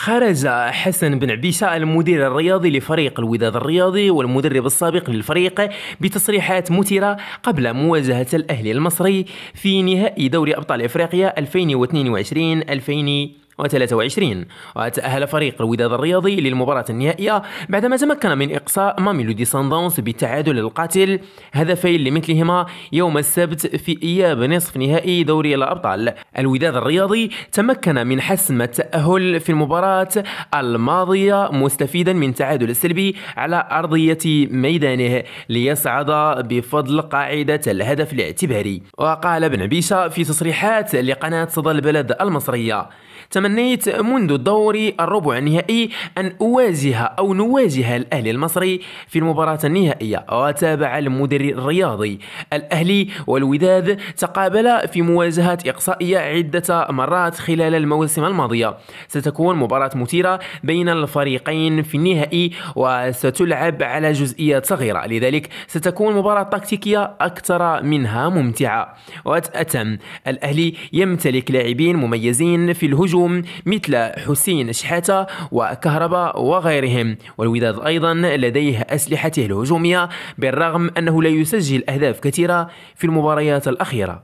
خرج حسن بن عبيشة المدير الرياضي لفريق الوداد الرياضي والمدرب السابق للفريق بتصريحات مثيرة قبل مواجهة الأهلي المصري في نهائي دوري أبطال إفريقيا 2022 2022 2023 وتأهل فريق الوداد الرياضي للمباراة النهائية بعدما تمكن من إقصاء ماميلودي ساندونس بالتعادل القاتل هدفين لمثلهما يوم السبت في إياب نصف نهائي دوري الأبطال الوداد الرياضي تمكن من حسم التأهل في المباراة الماضية مستفيدا من تعادل سلبي على أرضية ميدانه ليصعد بفضل قاعدة الهدف الاعتباري وقال بن عبيشة في تصريحات لقناة صدى البلد المصرية تمنى تمنيت منذ الدور الربع النهائي أن أواجه أو نواجه الأهلي المصري في المباراة النهائية وتابع المدرب الرياضي الأهلي والوداد تقابل في مواجهات إقصائية عدة مرات خلال المواسم الماضية ستكون مباراة مثيرة بين الفريقين في النهائي وستلعب على جزئية صغيرة لذلك ستكون مباراة تكتيكية أكثر منها ممتعة وتأتم الأهلي يمتلك لاعبين مميزين في الهجوم مثل حسين شحاتة وكهرباء وغيرهم والوداد أيضا لديه أسلحته الهجومية بالرغم أنه لا يسجل أهداف كثيرة في المباريات الأخيرة